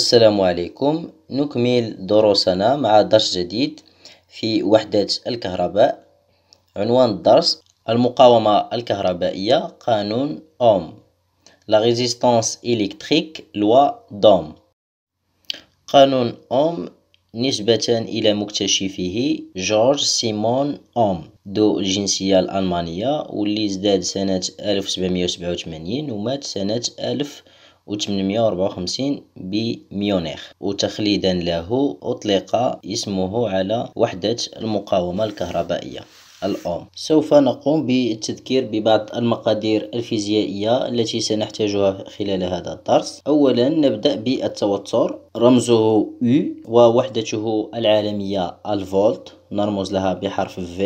السلام عليكم نكمل دروسنا مع درس جديد في وحدات الكهرباء عنوان الدرس المقاومة الكهربائية قانون أوم لا ريزيستانس إلكتريك لوا دوم قانون أوم نسبة إلى مكتشفه جورج سيمون أوم ذو الجنسية الألمانية واللي ازداد سنة 1787 ومات سنة 1000 854 بميونيخ وتخليدا له أطلق اسمه على وحدة المقاومة الكهربائية الأوم سوف نقوم بالتذكير ببعض المقادير الفيزيائية التي سنحتاجها خلال هذا الدرس أولا نبدأ بالتوتر رمزه U ووحدته العالمية الفولت نرمز لها بحرف V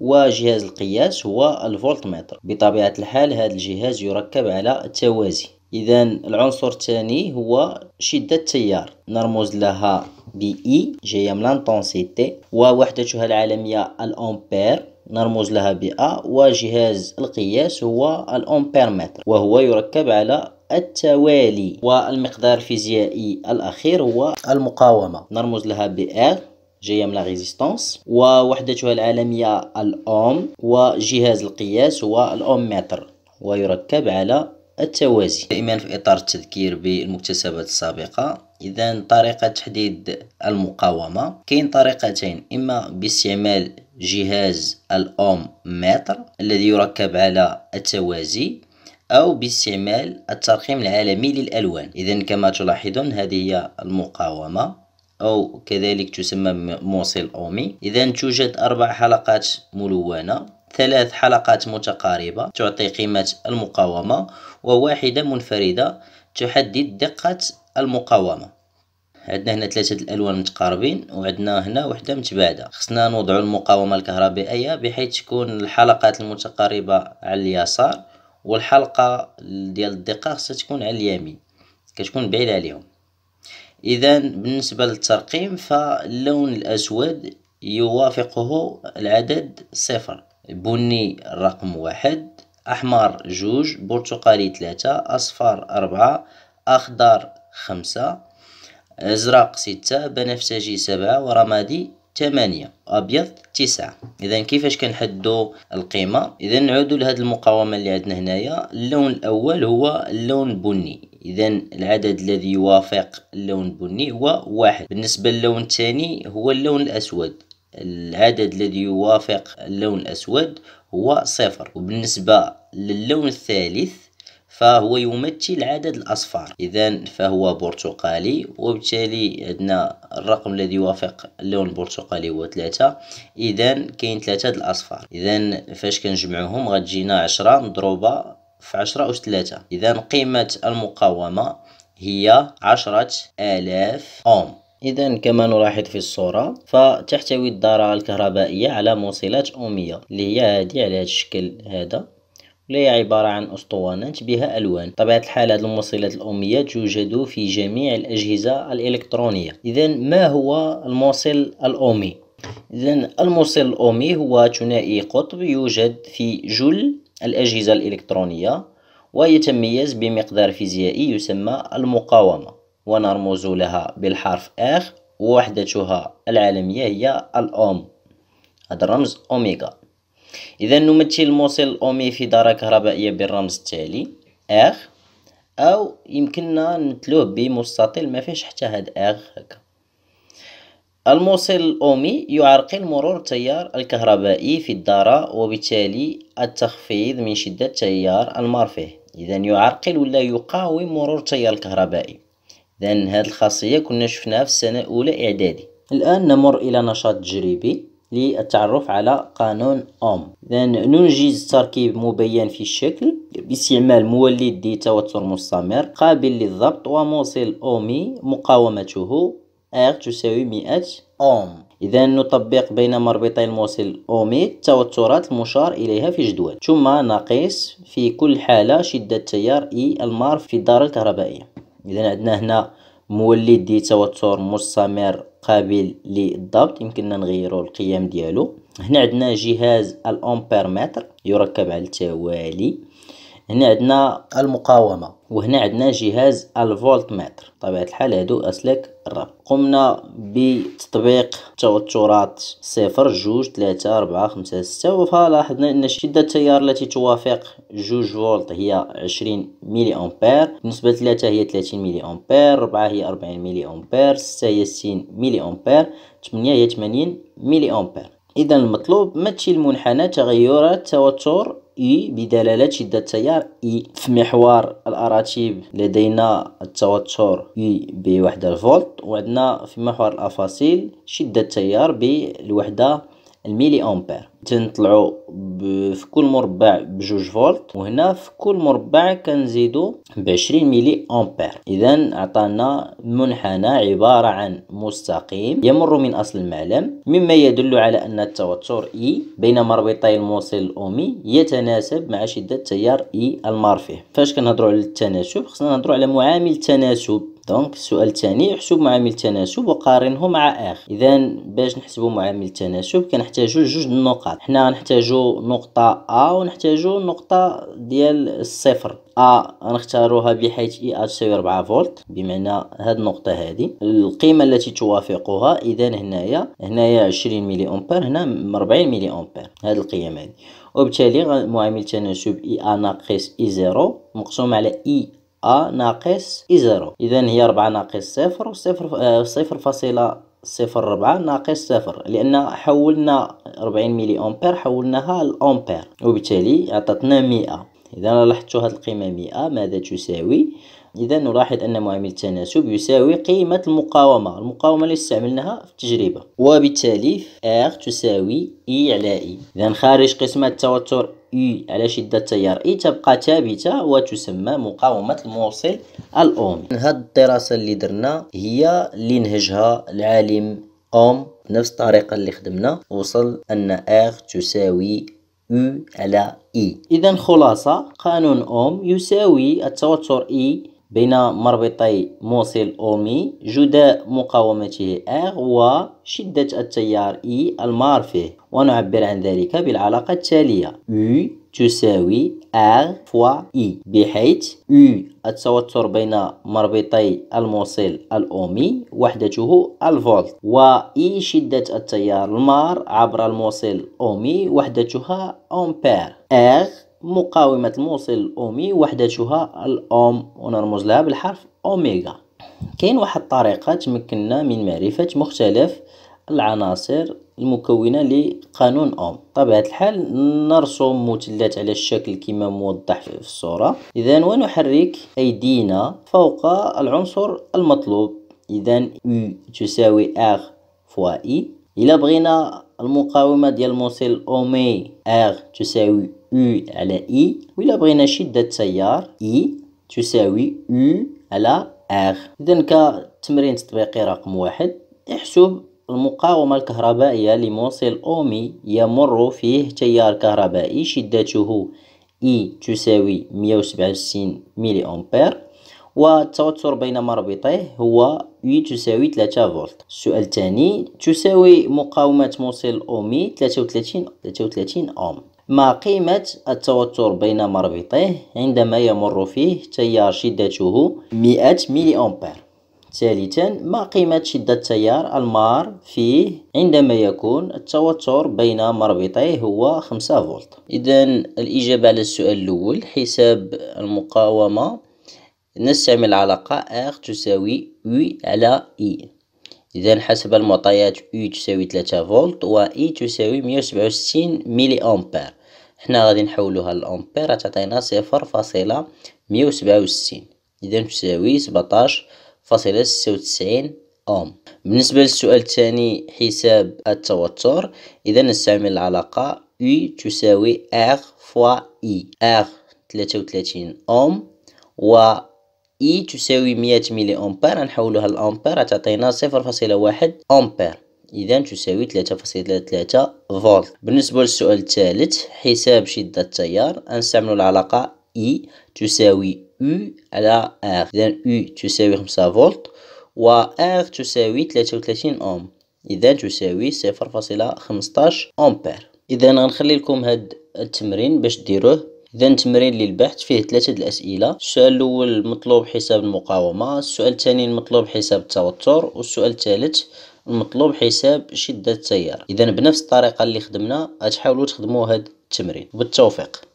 وجهاز القياس هو الفولتمتر بطبيعة الحال هذا الجهاز يركب على التوازي إذا العنصر الثاني هو شدة التيار نرمز لها بإي جاية من لانتونسيتي ووحدتها العالمية الأمبير نرمز لها بأ وجهاز القياس هو الأمبيرمتر وهو يركب على التوالي والمقدار الفيزيائي الأخير هو المقاومة نرمز لها ار جايه من لا ريزيستانس ووحدتها العالميه الاوم وجهاز القياس هو الاوم متر ويركب على التوازي دائما في إطار التذكير بالمكتسبات السابقة إذا طريقة تحديد المقاومة كاين طريقتين إما باستعمال جهاز الأوم متر الذي يركب على التوازي أو باستعمال الترقيم العالمي للألوان إذا كما تلاحظون هذه هي المقاومة أو كذلك تسمى موصل أومي إذا توجد أربع حلقات ملونة ثلاث حلقات متقاربة تعطي قيمة المقاومة وواحدة منفردة تحدد دقة المقاومة عندنا هنا ثلاثة الألوان متقاربين وعندنا هنا وحدة متباعدة خصنا نوضع المقاومة الكهربائية بحيث تكون الحلقات المتقاربة على اليسار والحلقة ديال الدقة خصها تكون على اليمين كتكون بعيدة عليهم إذا بالنسبة للترقيم فاللون الأسود يوافقه العدد صفر بني رقم واحد أحمر جوج برتقالي ثلاثة أصفر أربعة أخضر خمسة أزرق ستة بنفسجي سبعة ورمادي ثمانية أبيض تسعة إذا كيفاش كنحدو القيمة إذا نعودوا لهاد المقاومة اللي عندنا هنايا اللون الأول هو اللون بني إذا العدد الذي يوافق اللون البني هو واحد بالنسبة للون الثاني هو اللون الأسود العدد الذي يوافق اللون الأسود هو صفر وبالنسبة للون الثالث فهو يمثل عدد الأصفار إذا فهو برتقالي وبالتالي عندنا الرقم الذي يوافق اللون البرتقالي هو ثلاثة إذا كاين ثلاثة الأصفار إذا فاش كنجمعوهم غتجينا عشرة مضروبة في عشرة أس ثلاثة إذا قيمة المقاومة هي عشرة آلاف أوم إذا كما نلاحظ في الصورة فتحتوي الدارة الكهربائية على موصلات أمية اللي هي هذه على هذا الشكل هذا وهي عبارة عن أسطوانات بها ألوان طبيعة الحال هذه الموصلات الأمية توجد في جميع الأجهزة الإلكترونية إذا ما هو الموصل الأمي؟ إذا الموصل الأمي هو ثنائي قطب يوجد في جل الأجهزة الإلكترونية ويتميز بمقدار فيزيائي يسمى المقاومة ونرمز لها بالحرف اخ ووحدتها العالمية هي الأوم هذا الرمز أوميغا إذا نمثل الموصل الأومي في دارة كهربائية بالرمز التالي أخ أو يمكننا نمثلوه بمستطيل ما فيش حتى هاد أخ هكا الموصل الأومي يعرقل مرور التيار الكهربائي في الدارة وبالتالي التخفيض من شدة التيار المار فيه إذا يعرقل ولا يقاوم مرور التيار الكهربائي إذن هذه الخاصية كنا شفناها في السنة الأولى إعدادي الآن نمر إلى نشاط تجريبي للتعرف على قانون أوم إذا ننجز تركيب مبين في الشكل باستعمال مولد دي توتر مستمر قابل للضبط وموصل أومي مقاومته R تساوي 100 أوم إذا نطبق بين مربطي الموصل أومي التوترات المشار إليها في جدول ثم نقيس في كل حالة شدة تيار إي e المار في الدارة الكهربائية إذا عندنا هنا مولدي توتر مستمر قابل للضبط يمكننا نغيرو القيم ديالو هنا عندنا جهاز الامبير متر يركب على التوالي هنا عندنا المقاومه وهنا عندنا جهاز الفولت متر طبيعه الحال هادو اسلاك الرب قمنا بتطبيق توترات صفر جوج ثلاثة أربعة خمسة ستة ولاحظنا أن شدة التيار التي توافق جوج فولت هي عشرين ميلي أمبير بالنسبة ثلاثة هي ثلاثين ميلي أمبير ربعة هي أربعين ميلي أمبير ستة هي ستين ميلي أمبير ثمانية هي ثمانين ميلي أمبير إذا المطلوب متي المنحنى تغيرات توتر إي بدلالة شدة التيار إي في محور الأراتيب لدينا التوتر إي بوحدة الفولت وعندنا في محور الأفاصيل شدة التيار بالوحدة الميلي امبير تنطلعوا في كل مربع بجوج فولت وهنا في كل مربع كنزيدوا 20 ميلي امبير اذا عطانا منحنى عباره عن مستقيم يمر من اصل المعلم مما يدل على ان التوتر اي e بين مربطي الموصل الامي يتناسب مع شده تيار اي e المرفه فاش كنهضروا على التناسب خصنا نهضروا على معامل تناسب دونك السؤال الثاني احسب معامل التناسب وقارنه مع اخر اذا باش نحسبوا معامل التناسب كنحتاجوا جوج النقاط حنا غنحتاجوا نقطه ا ونحتاجوا نقطه ديال الصفر ا غنختاروها بحيث اي ا تساوي 4 فولت بمعنى هاد النقطه هادي القيمه التي توافقها اذا هنايا هنايا 20 ملي امبير هنا 40 ملي امبير هاد القيم هادي وبالتالي معامل التناسب اي ا ناقص اي زيرو مقسوم على اي أ ناقص إي زيرو إذا هي ربعة ناقص صفر وصفر آه، صفر فاصلة صفر ربعة ناقص صفر لأن حولنا ربعين ميلي أمبير حولناها لأمبير وبالتالي عطاتنا مئة إذا لاحظتوا هاد القيمة مئة ماذا تساوي إذا نلاحظ أن معامل التناسب يساوي قيمة المقاومة المقاومة اللي استعملناها في التجربة وبالتالي R تساوي E على E إذا خارج قسمة التوتر اي e على شدة التيار E تبقى ثابتة وتسمى مقاومة الموصل الأومي هاد الدراسة اللي درنا هي اللي نهجها العالم أوم نفس الطريقة اللي خدمنا وصل أن R تساوي U على E إذا خلاصة قانون أوم يساوي التوتر E بين مربطي موصل أومي جداء مقاومته R وشدة التيار E المار فيه ونعبر عن ذلك بالعلاقة التالية U تساوي R فوا E بحيث U التوتر بين مربطي الموصل الأومي وحدته الفولت و E شدة التيار المار عبر الموصل أومي وحدتها أمبير R مقاومة الموصل الأومي وحدتها الأوم ونرمز لها بالحرف أوميغا كاين واحد الطريقة تمكننا من معرفة مختلف العناصر المكونة لقانون أوم طبعا الحال نرسم مثلث على الشكل كما موضح في الصورة إذا ونحرك أيدينا فوق العنصر المطلوب إذا U تساوي R فوا إي إلا بغينا المقاومة ديال الموصل أومي R تساوي U على إي وإلا بغينا شدة تيار إي تساوي U على R إذا كتمرين تطبيقي رقم واحد احسب المقاومة الكهربائية لموصل أومي يمر فيه تيار كهربائي شدته إي تساوي 167 ملي أمبير والتوتر بين مربطيه هو U تساوي 3 فولت السؤال الثاني تساوي مقاومة موصل أومي 33 33 أوم ما قيمة التوتر بين مربطيه عندما يمر فيه تيار شدته 100 ملي أمبير ثالثا ما قيمة شدة تيار المار فيه عندما يكون التوتر بين مربطيه هو 5 فولت إذا الإجابة على السؤال الأول حساب المقاومة نستعمل العلاقة R تساوي U على I e. إذا حسب المعطيات U تساوي 3 فولت و I e تساوي 167 ملي أمبير حنا غادي نحولوها للامبير تعطينا صفر فاصله مية وسبعة وستين اذا تساوي سبعتاش فاصله ستة وتسعين اوم بالنسبه للسؤال الثاني حساب التوتر اذا نستعمل العلاقه U تساوي R فوا I R 33 اوم و اي تساوي 100 ملي امبير نحولها لامبير تعطينا 0.1 امبير إذا تساوي 3.3 فولت بالنسبة للسؤال الثالث حساب شدة التيار نستعمل العلاقة إي e تساوي U على R إذا U e تساوي 5 فولت و R تساوي 33 أوم إذا تساوي 0.15 أمبير إذا غنخلي لكم هاد التمرين باش ديروه إذا تمرين للبحث فيه ثلاثة الأسئلة السؤال الأول مطلوب حساب المقاومة السؤال الثاني مطلوب حساب التوتر والسؤال الثالث المطلوب حساب شدة التيار اذا بنفس الطريقة اللي خدمنا غتحاولوا تخدموا هاد التمرين وبالتوفيق